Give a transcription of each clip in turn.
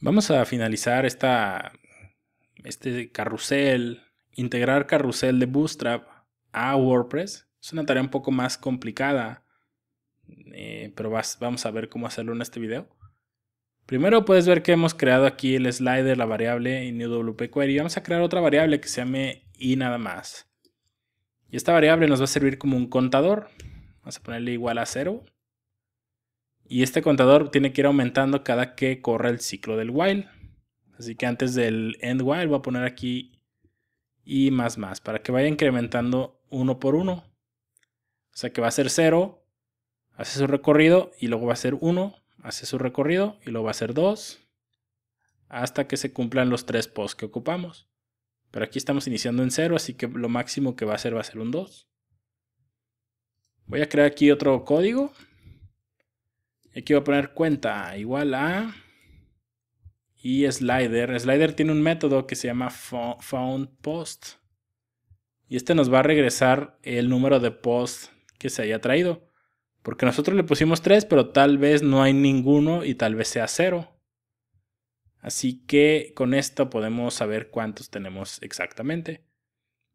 Vamos a finalizar esta, este carrusel, integrar carrusel de Bootstrap a WordPress. Es una tarea un poco más complicada, eh, pero vamos a ver cómo hacerlo en este video. Primero puedes ver que hemos creado aquí el slider, la variable y query. Vamos a crear otra variable que se llame y nada más. Y esta variable nos va a servir como un contador. Vamos a ponerle igual a cero. Y este contador tiene que ir aumentando cada que corra el ciclo del while. Así que antes del end while voy a poner aquí y más más para que vaya incrementando uno por uno. O sea que va a ser 0, hace su recorrido y luego va a ser 1, hace su recorrido y luego va a ser 2 hasta que se cumplan los tres posts que ocupamos. Pero aquí estamos iniciando en 0, así que lo máximo que va a ser va a ser un 2. Voy a crear aquí otro código Aquí voy a poner cuenta igual a... Y slider. Slider tiene un método que se llama foundPost. Y este nos va a regresar el número de post que se haya traído. Porque nosotros le pusimos 3, pero tal vez no hay ninguno y tal vez sea 0. Así que con esto podemos saber cuántos tenemos exactamente.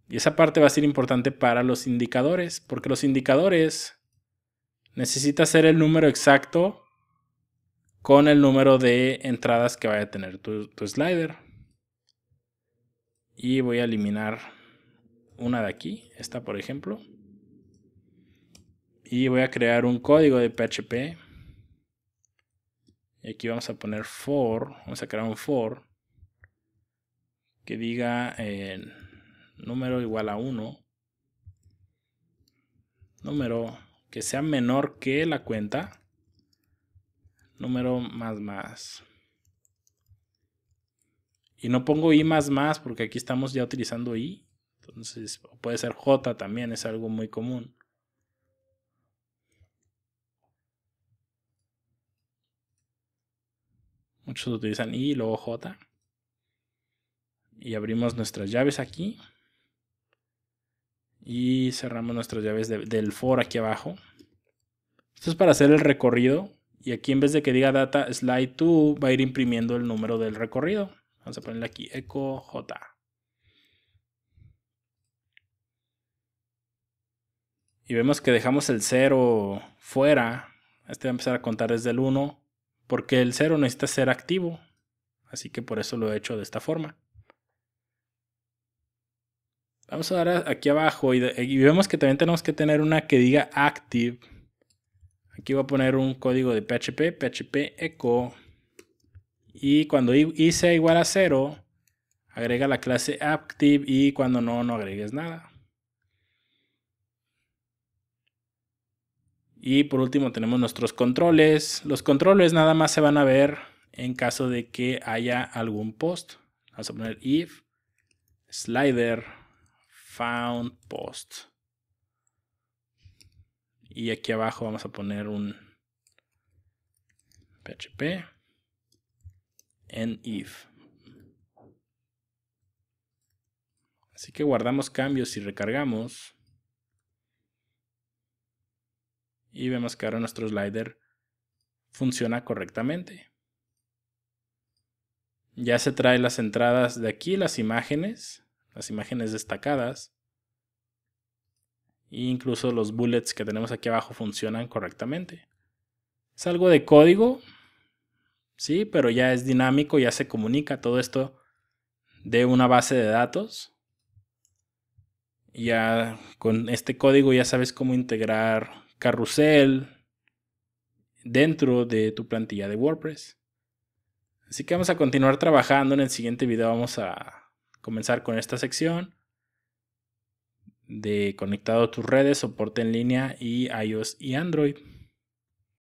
Y esa parte va a ser importante para los indicadores, porque los indicadores necesita hacer el número exacto con el número de entradas que vaya a tener tu, slider. Y voy a eliminar una de aquí, esta por ejemplo. Y voy a crear un código de PHP. Y aquí vamos a poner for, vamos a crear un for que diga eh, número igual a 1. Número que sea menor que la cuenta. Número más más. Y no pongo i más más porque aquí estamos ya utilizando i. Entonces puede ser j también, es algo muy común. Muchos utilizan i y luego j. Y abrimos nuestras llaves aquí. Y cerramos nuestras llaves del for aquí abajo. Esto es para hacer el recorrido. Y aquí en vez de que diga data slide to, va a ir imprimiendo el número del recorrido. Vamos a ponerle aquí echo j. Y vemos que dejamos el 0 fuera. Este va a empezar a contar desde el 1. Porque el 0 necesita ser activo. Así que por eso lo he hecho de esta forma. Vamos a dar aquí abajo y vemos que también tenemos que tener una que diga active Aquí voy a poner un código de PHP, PHP echo. Y cuando i sea igual a 0, agrega la clase active y cuando no, no agregues nada. Y por último tenemos nuestros controles. Los controles nada más se van a ver en caso de que haya algún post. Vamos a poner if slider found post. Y aquí abajo vamos a poner un PHP en if. Así que guardamos cambios y recargamos. Y vemos que ahora nuestro slider funciona correctamente. Ya se trae las entradas de aquí, las imágenes, las imágenes destacadas incluso los bullets que tenemos aquí abajo funcionan correctamente. Es algo de código, sí, pero ya es dinámico, ya se comunica todo esto de una base de datos. Ya con este código ya sabes cómo integrar carrusel dentro de tu plantilla de WordPress. Así que vamos a continuar trabajando. En el siguiente video vamos a comenzar con esta sección de conectado a tus redes, soporte en línea y iOS y Android.